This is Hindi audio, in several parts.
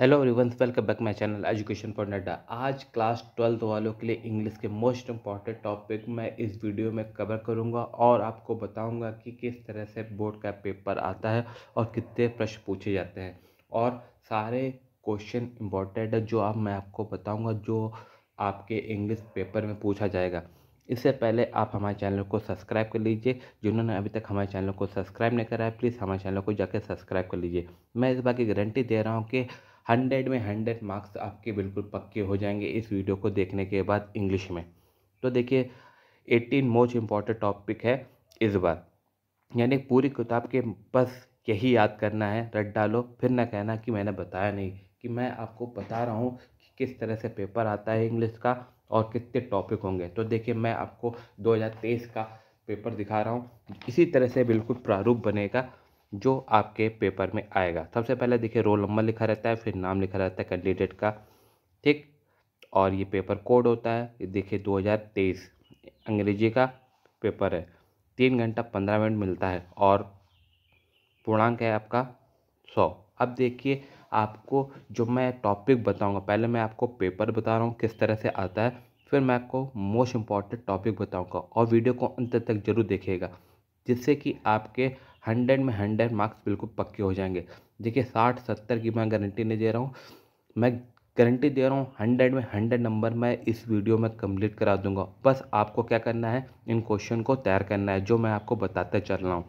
hello everyone welcome back my channel education for नड्डा आज क्लास ट्वेल्थ वालों के लिए इंग्लिश के मोस्ट इंपॉर्टेंट टॉपिक मैं इस वीडियो में कवर करूंगा और आपको बताऊंगा कि किस तरह से बोर्ड का पेपर आता है और कितने प्रश्न पूछे जाते हैं और सारे क्वेश्चन इम्पॉर्टेंट है जो आप मैं आपको बताऊँगा जो आपके इंग्लिश पेपर में पूछा जाएगा इससे पहले आप हमारे चैनल को सब्सक्राइब कर लीजिए जिन्होंने अभी तक हमारे चैनल को सब्सक्राइब नहीं करा है प्लीज़ हमारे चैनल को जाकर सब्सक्राइब कर लीजिए मैं इस बात की गारंटी दे रहा हूँ कि हंड्रेड में हंड्रेड मार्क्स आपके बिल्कुल पक्के हो जाएंगे इस वीडियो को देखने के बाद इंग्लिश में तो देखिए एट्टीन मोस्ट इम्पॉर्टेंट टॉपिक है इस बार यानी पूरी किताब के बस यही याद करना है रट डालो फिर ना कहना कि मैंने बताया नहीं कि मैं आपको बता रहा हूँ कि किस तरह से पेपर आता है इंग्लिश का और कितने टॉपिक होंगे तो देखिए मैं आपको 2023 का पेपर दिखा रहा हूँ इसी तरह से बिल्कुल प्रारूप बनेगा जो आपके पेपर में आएगा सबसे पहले देखिए रोल नंबर लिखा रहता है फिर नाम लिखा रहता है कैंडिडेट का ठीक और ये पेपर कोड होता है ये देखिए 2023 अंग्रेजी का पेपर है तीन घंटा पंद्रह मिनट मिलता है और पूर्णांक है आपका सौ अब देखिए आपको जो मैं टॉपिक बताऊंगा पहले मैं आपको पेपर बता रहा हूँ किस तरह से आता है फिर मैं आपको मोस्ट इम्पॉर्टेंट टॉपिक बताऊंगा और वीडियो को अंत तक जरूर देखिएगा जिससे कि आपके हंड्रेड में हंड्रेड मार्क्स बिल्कुल पक्के हो जाएंगे देखिए साठ सत्तर की मैं गारंटी नहीं दे रहा हूँ मैं गारंटी दे रहा हूँ हंड्रेड में हंड्रेड नंबर मैं इस वीडियो में कंप्लीट करा दूंगा बस आपको क्या करना है इन क्वेश्चन को तैयार करना है जो मैं आपको बताते चल रहा हूँ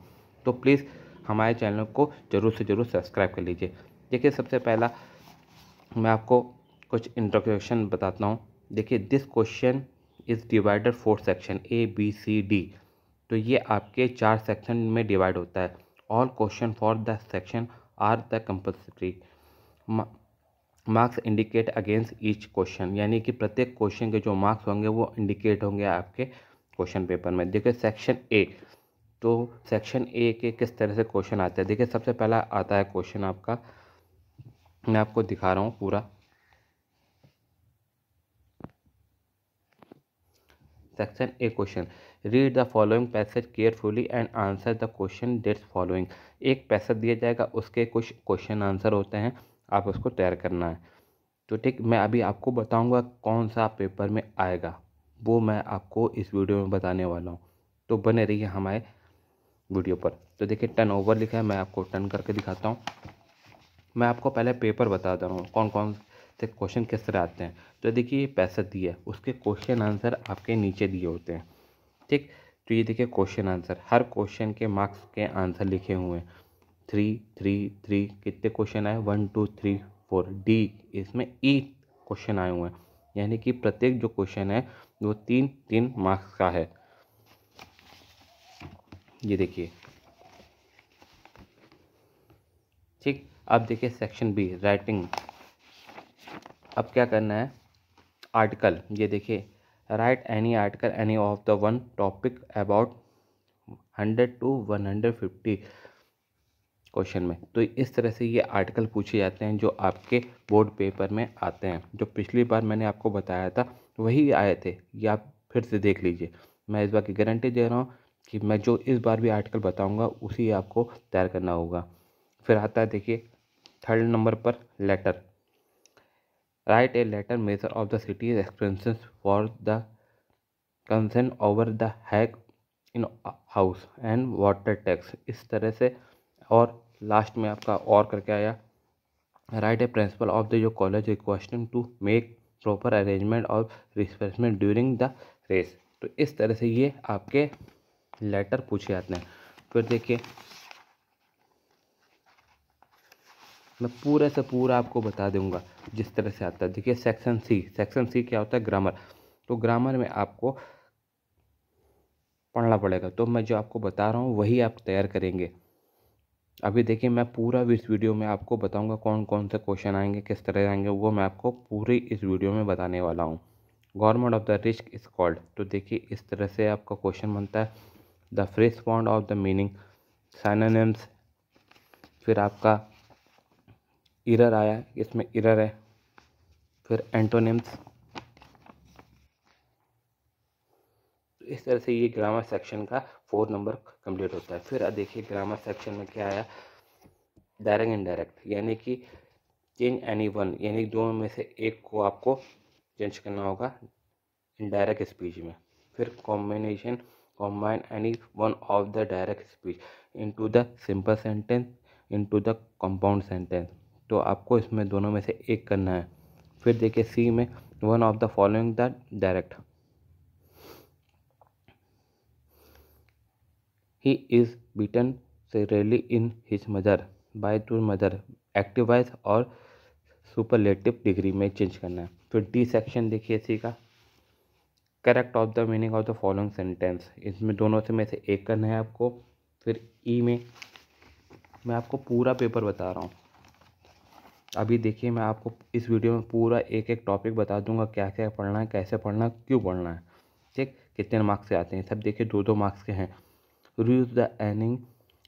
तो प्लीज़ हमारे चैनल को ज़रूर से ज़रूर सब्सक्राइब कर लीजिए देखिए सबसे पहला मैं आपको कुछ इंट्रोडक्शन बताता हूँ देखिए this question is divided four section A B C D तो ये आपके चार सेक्शन में डिवाइड होता है all question for the section are the compulsory marks indicate against each question यानी कि प्रत्येक क्वेश्चन के जो मार्क्स होंगे वो इंडिकेट होंगे आपके क्वेश्चन पेपर में देखिए सेक्शन ए तो सेक्शन ए के किस तरह से क्वेश्चन आते हैं देखिए सबसे पहला आता है क्वेश्चन आपका मैं आपको दिखा रहा हूँ पूरा section A question read the following passage carefully and answer the question that's following एक पैसेज दिया जाएगा उसके कुछ क्वेश्चन आंसर होते हैं आप उसको तैयार करना है तो ठीक मैं अभी आपको बताऊंगा कौन सा पेपर में आएगा वो मैं आपको इस वीडियो में बताने वाला हूँ तो बने रहिए हमारे वीडियो पर तो देखिए टर्न ओवर लिखा है मैं आपको टर्न करके दिखाता हूँ मैं आपको पहले पेपर बता दे रहा हूँ कौन कौन से क्वेश्चन किस तरह आते हैं तो देखिए ये पैसा दिया है उसके क्वेश्चन आंसर आपके नीचे दिए होते हैं ठीक तो ये देखिए क्वेश्चन आंसर हर क्वेश्चन के मार्क्स के आंसर लिखे हुए हैं थ्री थ्री थ्री कितने क्वेश्चन आए one two three four D इसमें ई e क्वेश्चन आए हुए हैं यानी कि प्रत्येक जो क्वेश्चन है वो तीन तीन मार्क्स का है ये देखिए ठीक अब देखिए सेक्शन बी राइटिंग अब क्या करना है आर्टिकल ये देखिए write any article any of the one topic about hundred two fifty question में तो इस तरह से ये आर्टिकल पूछे जाते हैं जो आपके बोर्ड पेपर में आते हैं जो पिछली बार मैंने आपको बताया था वही आए थे ये आप फिर से देख लीजिए मैं इस बार की गारंटी दे रहा हूँ कि मैं जो इस बार भी आर्टिकल बताऊँगा उसी आपको तैयार करना होगा फिर आता है देखिए थर्ड नंबर पर letter write a letter mayor of the city's expenses for the concern over the hack in house and water tax इस तरह से और लास्ट में आपका और करके आया write a principal of the जो college requesting to make proper arrangement और रिस्पेसमेंट ड्यूरिंग द रेस तो इस तरह से ये आपके लेटर पूछे जाते हैं फिर देखिए मैं पूरे से पूरा आपको बता दूंगा जिस तरह से आता है देखिए सेक्शन सी सेक्शन सी क्या होता है ग्रामर तो ग्रामर में आपको पढ़ना पड़ेगा तो मैं जो आपको बता रहा हूँ वही आप तैयार करेंगे अभी देखिए मैं पूरा इस वीडियो में आपको बताऊँगा कौन कौन से क्वेश्चन आएंगे किस तरह आएंगे वो मैं आपको पूरी इस वीडियो में बताने वाला हूँ government of the risk is called तो देखिए इस तरह से आपका क्वेश्चन बनता है the phrase point of the meaning synonyms फिर आपका इरर आया है इसमें इरर है फिर एंटोनिम्स तो इस तरह से ये ग्रामर सेक्शन का फोर नंबर कंप्लीट होता है फिर देखिए ग्रामर सेक्शन में क्या आया डायरेक्ट इनडायरेक्ट यानी कि चेंज एनी वन यानी कि दोनों में से एक को आपको चेंज करना होगा इनडायरेक्ट स्पीच में फिर combination combine any one of the direct speech into the simple sentence into the compound sentence तो आपको इसमें दोनों में से एक करना है फिर देखिए सी में one of the following the direct he is beaten really in his mother by to mother active wise और सुपरलेटिव डिग्री में चेंज करना है फिर डी सेक्शन देखिए सी का correct of the meaning of the following sentence इसमें दोनों से में से एक करना है आपको फिर ई e में मैं आपको पूरा पेपर बता रहा हूँ अभी देखिए मैं आपको इस वीडियो में पूरा एक एक टॉपिक बता दूंगा क्या क्या पढ़ना है कैसे पढ़ना है क्यों पढ़ना है ठीक कितने मार्क्स के आते हैं सब देखिए दो दो मार्क्स के हैं choose the any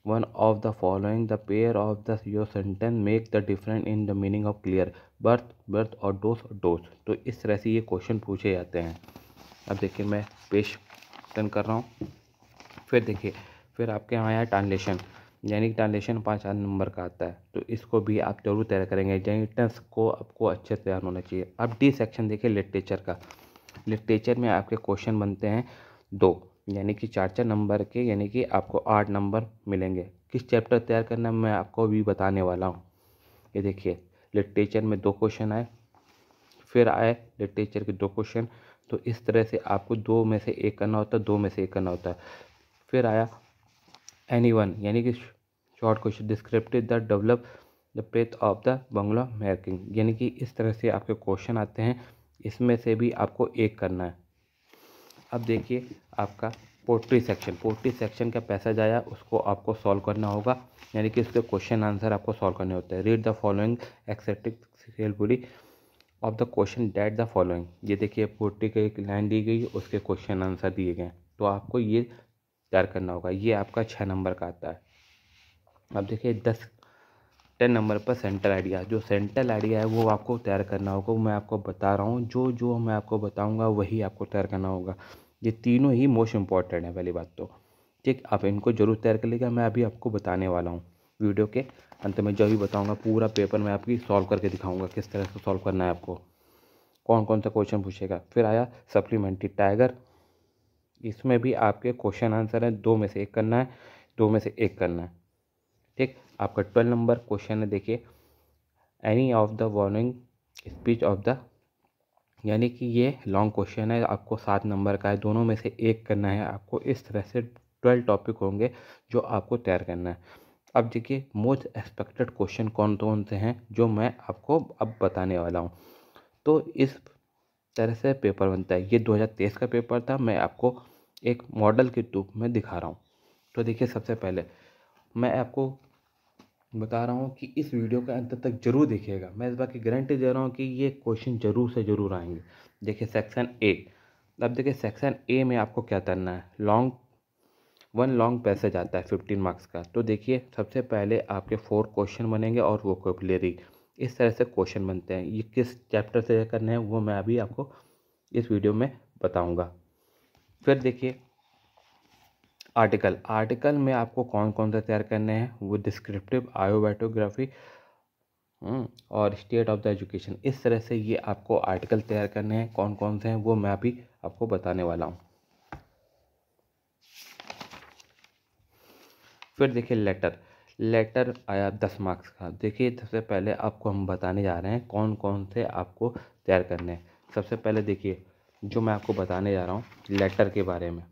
one of the following the pair of the your sentence make the different in the meaning of clear birth birth और डोस डोस तो इस तरह से ये क्वेश्चन पूछे जाते हैं अब देखिए मैं पेश कर रहा हूँ फिर देखिए फिर आपके यहाँ आया ट्रांसलेशन जैनिक ट्रांसलेशन पाँच आठ नंबर का आता है तो इसको भी आप जरूर तैयार करेंगे टेंस को आपको अच्छे तैयार होना चाहिए अब डी सेक्शन देखिए लिटरेचर का लिटरेचर में आपके क्वेश्चन बनते हैं दो यानी कि चार चार नंबर के यानी कि आपको आठ नंबर मिलेंगे किस चैप्टर तैयार करना मैं आपको भी बताने वाला हूँ ये देखिए लिटरेचर में दो क्वेश्चन आए फिर आए लिटरेचर के दो क्वेश्चन तो इस तरह से आपको दो में से एक करना होता है दो में से एक करना होता है फिर आया एनी वन यानी कि short question descriptive the develop the प्रेथ ऑफ द बंगला मैकिंग यानी कि इस तरह से आपके क्वेश्चन आते हैं इसमें से भी आपको एक करना है अब देखिए आपका पोट्री सेक्शन पोट्री सेक्शन का पैसा जाया उसको आपको सॉल्व करना होगा यानी कि उसके क्वेश्चन आंसर आपको सॉल्व करने होते हैं read the following extract of the question that the following ये देखिए पोट्री की एक लाइन दी गई उसके क्वेश्चन आंसर दिए गए तो आपको ये तैयार करना होगा ये आपका छः नंबर का आता है अब देखिए दस टेन नंबर पर सेंट्रल आइडिया जो सेंट्रल आइडिया है वो आपको तैयार करना होगा मैं आपको बता रहा हूँ जो जो मैं आपको बताऊँगा वही आपको तैयार करना होगा ये तीनों ही मोस्ट इम्पॉर्टेंट है पहली बात तो ठीक आप इनको जरूर तैयार कर लेगा मैं अभी आपको बताने वाला हूँ वीडियो के अंत में जो भी बताऊँगा पूरा पेपर मैं आपकी सॉल्व करके दिखाऊँगा किस तरह से सॉल्व करना है आपको कौन कौन सा क्वेश्चन पूछेगा फिर आया सप्लीमेंट्री टाइगर इसमें भी आपके क्वेश्चन आंसर हैं दो में से एक करना है दो में से एक करना है ठीक आपका ट्वेल्व नंबर क्वेश्चन है देखिए any of the warning speech of the यानी कि ये लॉन्ग क्वेश्चन है आपको सात नंबर का है दोनों में से एक करना है आपको इस तरह से ट्वेल्व टॉपिक होंगे जो आपको तैयार करना है अब देखिए मोस्ट एक्सपेक्टेड क्वेश्चन कौन कौन से हैं जो मैं आपको अब बताने वाला हूँ तो इस तरह से पेपर बनता है ये 2023 का पेपर था मैं आपको एक मॉडल के रूप में दिखा रहा हूँ तो देखिए सबसे पहले मैं आपको बता रहा हूँ कि इस वीडियो का अंत तक जरूर देखिएगा मैं इस बात की गारंटी दे रहा हूँ कि ये क्वेश्चन जरूर से ज़रूर आएंगे देखिए सेक्शन ए अब देखिए सेक्शन ए में आपको क्या करना है लॉन्ग वन लॉन्ग पैसेज आता है फिफ्टीन मार्क्स का तो देखिए सबसे पहले आपके फोर क्वेश्चन बनेंगे और वो कोपलेरी इस तरह से क्वेश्चन बनते हैं ये किस चैप्टर से करने हैं वो मैं अभी आपको इस वीडियो में बताऊंगा फिर देखिए आर्टिकल आर्टिकल में आपको कौन कौन से तैयार करने हैं वो डिस्क्रिप्टिव हम्म, आयोबायोटोग्राफी और स्टेट ऑफ द एजुकेशन इस तरह से ये आपको आर्टिकल तैयार करने हैं कौन कौन से हैं वो मैं अभी आपको बताने वाला हूँ फिर देखिए लेटर लेटर आया दस मार्क्स का देखिए सबसे पहले आपको हम बताने जा रहे हैं कौन कौन से आपको तैयार करने हैं सबसे पहले देखिए जो मैं आपको बताने जा रहा हूँ लेटर के बारे में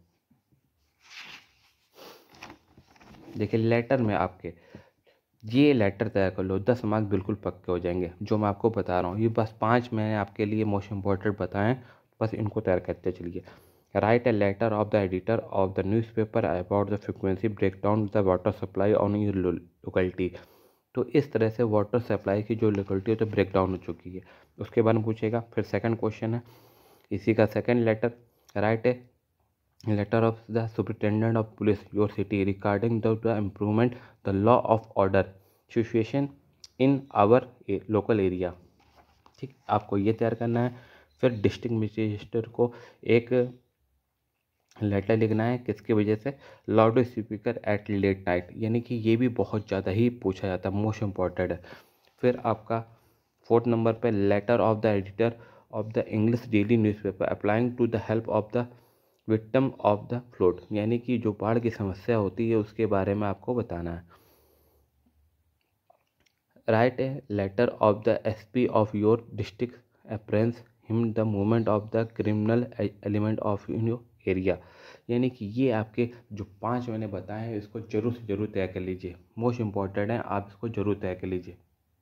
देखिए लेटर में आपके ये लेटर तैयार कर लो दस मार्क्स बिल्कुल पक्के हो जाएंगे जो मैं आपको बता रहा हूँ ये बस पाँच मैंने आपके लिए मोस्ट इम्पोर्टेंट बताएं बस इनको तैयार करते चलिए write a letter of the editor of the newspaper about the frequency breakdown the water supply on your locality तो इस तरह से वाटर सप्लाई की जो लोकेलिटी है तो ब्रेक डाउन हो चुकी है उसके बाद पूछेगा फिर सेकंड क्वेश्चन है इसी का second letter write a letter of the superintendent of police your city regarding the improvement the law of order situation in our local area ठीक आपको ये तैयार करना है फिर डिस्ट्रिक्ट मजिस्ट्रेट को एक लेटर लिखना है किसकी वजह से loud speaker at late night यानी कि ये भी बहुत ज़्यादा ही पूछा जाता है मोस्ट इम्पॉर्टेंट है फिर आपका फोर्थ नंबर पे letter of the editor of the English daily newspaper applying to the help of the victim of the flood यानी कि जो बाढ़ की समस्या होती है उसके बारे में आपको बताना है write a letter of the S P of your district apprise him the movement of the criminal element of your area यानी कि ये आपके जो पाँच मैंने बताए हैं इसको जरूर से जरूर तय कर लीजिए मोस्ट इम्पॉर्टेंट है आप इसको जरूर तय कर लीजिए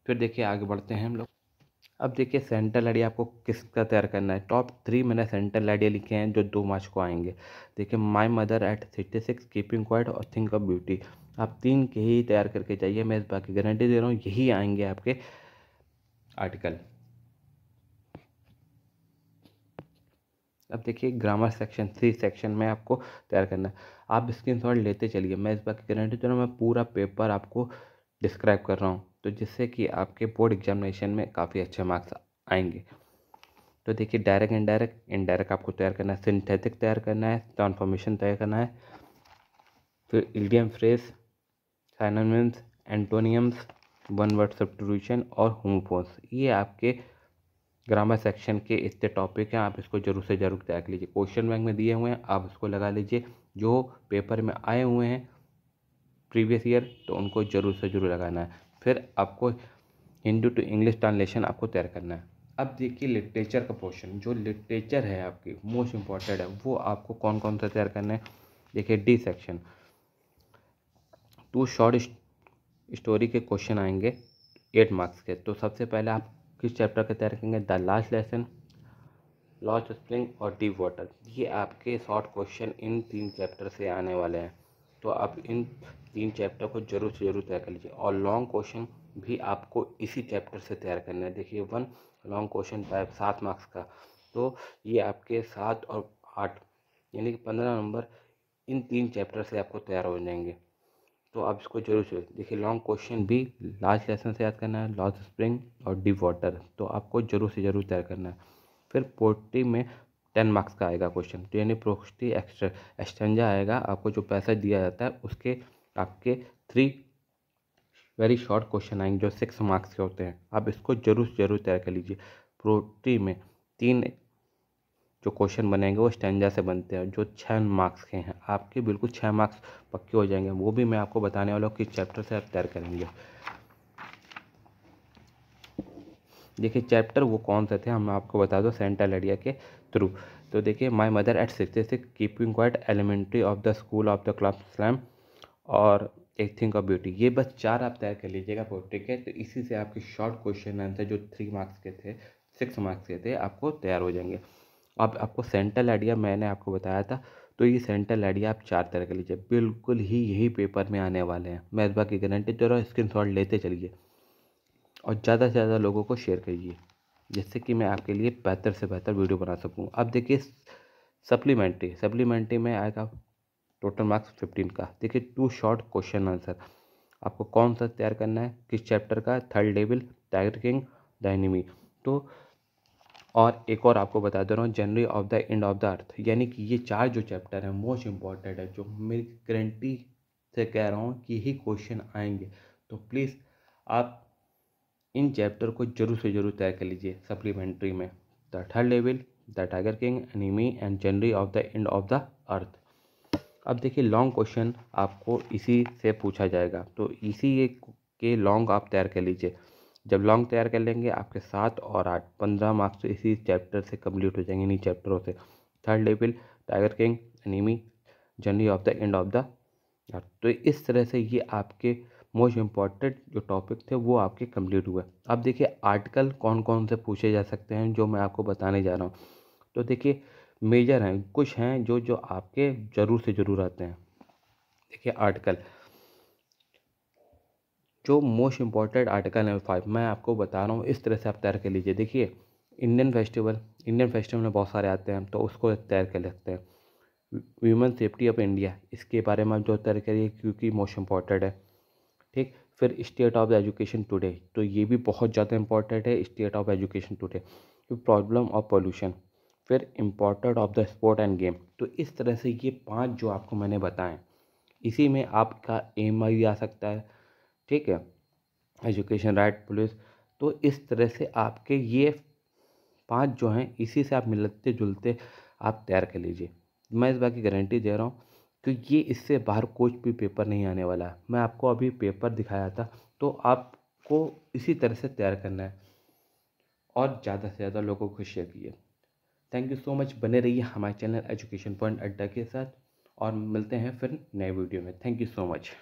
फिर देखिए आगे बढ़ते हैं हम लोग अब देखिए सेंट्रल आइडिया आपको किसका तैयार करना है टॉप थ्री मैंने सेंट्रल आइडिया लिखे हैं जो दो मार्च को आएंगे देखिए my mother at sixty six keeping quiet और थिंक ऑफ ब्यूटी आप तीन के ही तैयार करके जाइए मैं इस बाकी गारंटी दे रहा हूँ यही आएंगे आपके आर्टिकल अब देखिए ग्रामर सेक्शन थ्री सेक्शन में आपको तैयार करना है आप स्क्रीन शॉट लेते चलिए मैं इस बात की गारंटी रहा हूँ मैं पूरा पेपर आपको डिस्क्राइब कर रहा हूँ तो जिससे कि आपके बोर्ड एग्जामिनेशन में काफ़ी अच्छे मार्क्स आएंगे तो देखिए डायरेक्ट इनडायरेक्ट इनडायरेक्ट आपको तैयार करना है सिंथेटिक तैयार करना है ट्रांसफॉर्मेशन तैयार करना है फिर idiom phrase synonyms antonyms one word substitution और होमोफोन्स ये आपके ग्रामर सेक्शन के इतने टॉपिक हैं आप इसको जरूर से जरूर तैयार लीजिए क्वेश्चन बैंक में दिए हुए हैं आप उसको लगा लीजिए जो पेपर में आए हुए हैं प्रीवियस ईयर तो उनको जरूर से जरूर लगाना है फिर आपको हिंदी टू इंग्लिश ट्रांसलेशन आपको तैयार करना है अब देखिए लिटरेचर का पोर्शन जो लिटरेचर है आपकी मोस्ट इम्पॉर्टेंट है वो आपको कौन कौन सा तैयार करना है देखिए D section two short story के क्वेश्चन आएंगे एट मार्क्स के तो सबसे पहले आप किस चैप्टर के तैयार करेंगे the last lesson lost spring और डीप वाटर ये आपके शॉर्ट क्वेश्चन इन तीन चैप्टर से आने वाले हैं तो आप इन तीन चैप्टर को जरूर से जरूर तैयार कर लीजिए और लॉन्ग क्वेश्चन भी आपको इसी चैप्टर से तैयार करना है देखिए वन लॉन्ग क्वेश्चन टाइप सात मार्क्स का तो ये आपके सात और आठ यानी कि पंद्रह नंबर इन तीन चैप्टर से आपको तैयार हो जाएंगे तो आप इसको जरूर जरूर देखिए लॉन्ग क्वेश्चन भी लास्ट लेसन से याद करना है लॉस स्प्रिंग और डीप वाटर तो आपको जरूर से जरूर तैयार करना है फिर पोल्ट्री में टेन मार्क्स का आएगा क्वेश्चन तो यानी प्रोस्टी एक्स्ट्रा एक्सटेंजा आएगा आपको जो पैसा दिया जाता है उसके आपके थ्री वेरी शॉर्ट क्वेश्चन आएंगे जो सिक्स मार्क्स के होते हैं आप इसको जरूर जरूर तैयार कर लीजिए प्रोटी में तीन जो क्वेश्चन बनेंगे वो स्टेंजा से बनते हैं जो छः मार्क्स के हैं आपके बिल्कुल छः मार्क्स पक्के हो जाएंगे वो भी मैं आपको बताने वाला हूँ किस चैप्टर से आप तैयार करेंगे देखिए चैप्टर वो कौन से थे हम आपको बता दो सेंट्रल एरिया के थ्रू तो देखिए my mother at sixty six keeping quiet elementary of the school of the club slam और एक थिंक ऑफ ब्यूटी ये बस चार आप तैयार कर लीजिएगा ठीक है तो इसी से आपके शॉर्ट क्वेश्चन आंसर जो थ्री मार्क्स के थे सिक्स मार्क्स के थे आपको तैयार हो जाएंगे अब आपको सेंट्रल आइडिया मैंने आपको बताया था तो ये सेंट्रल आइडिया आप चार तरह के लीजिए बिल्कुल ही यही पेपर में आने वाले हैं मैं इस बात की गारंटी दे रहा हूँ स्क्रीन लेते चलिए और ज़्यादा से ज़्यादा लोगों को शेयर करिए जिससे कि मैं आपके लिए बेहतर से बेहतर वीडियो बना सकूँ अब देखिए सप्लीमेंट्री सप्लीमेंट्री में आएगा टोटल मार्क्स फिफ्टीन का देखिए टू शॉर्ट क्वेश्चन आंसर आपको कौन सा तैयार करना है किस चैप्टर का third level tiger king the enemy तो और एक और आपको बता दे रहा हूँ जनरी of the end of the earth यानी कि ये चार जो चैप्टर हैं मोस्ट इम्पॉर्टेंट है जो मेरी गारंटी से कह रहा हूँ कि यही क्वेश्चन आएंगे तो प्लीज़ आप इन चैप्टर को जरूर से जरूर तय कर लीजिए सप्लीमेंट्री में the third level the tiger king enemy and जनरी of the end of the earth अब देखिए लॉन्ग क्वेश्चन आपको इसी से पूछा जाएगा तो इसी के लॉन्ग आप तैयार कर लीजिए जब लॉन्ग तैयार कर लेंगे आपके सात और आठ पंद्रह मार्क्स तो इसी चैप्टर से कम्प्लीट हो जाएंगे इन्हीं चैप्टरों से third level tiger king enemy journey of the end of the तो इस तरह से ये आपके मोस्ट इम्पॉर्टेंट जो टॉपिक थे वो आपके कंप्लीट हुए अब देखिए आर्टिकल कौन कौन से पूछे जा सकते हैं जो मैं आपको बताने जा रहा हूँ तो देखिए मेजर हैं कुछ हैं जो जो आपके ज़रूर से ज़रूर आते हैं देखिए आर्टिकल जो most important article number five मैं आपको बता रहा हूँ इस तरह से आप तैयार कर लीजिए देखिए इंडियन फेस्टिवल इंडियन फेस्टिवल में बहुत सारे आते हैं तो उसको तैयार कर सकते हैं व्यूमन सेफ्टी ऑफ इंडिया इसके बारे में आप जो तैयार करिए क्योंकि मोस्ट इंपॉर्टेंट है ठीक फिर स्टेट ऑफ एजुकेशन टुडे तो ये भी बहुत ज़्यादा इंपॉर्टेंट है state of education today problem of pollution फिर important of the sport and game तो इस तरह से ये पांच जो आपको मैंने बताएं इसी में आपका एम आ सकता है ठीक है एजुकेशन राइट पुलिस तो इस तरह से आपके ये पांच जो हैं इसी से आप मिलते जुलते आप तैयार कर लीजिए मैं इस बात की गारंटी दे रहा हूँ कि ये इससे बाहर कोई भी पेपर नहीं आने वाला है मैं आपको अभी पेपर दिखाया था तो आपको इसी तरह से तैयार करना है और ज़्यादा से ज़्यादा लोगों को शेयर किए थैंक यू सो मच बने रहिए हमारे चैनल एजुकेशन पॉइंट अड्डा के साथ और मिलते हैं फिर नए वीडियो में थैंक यू सो मच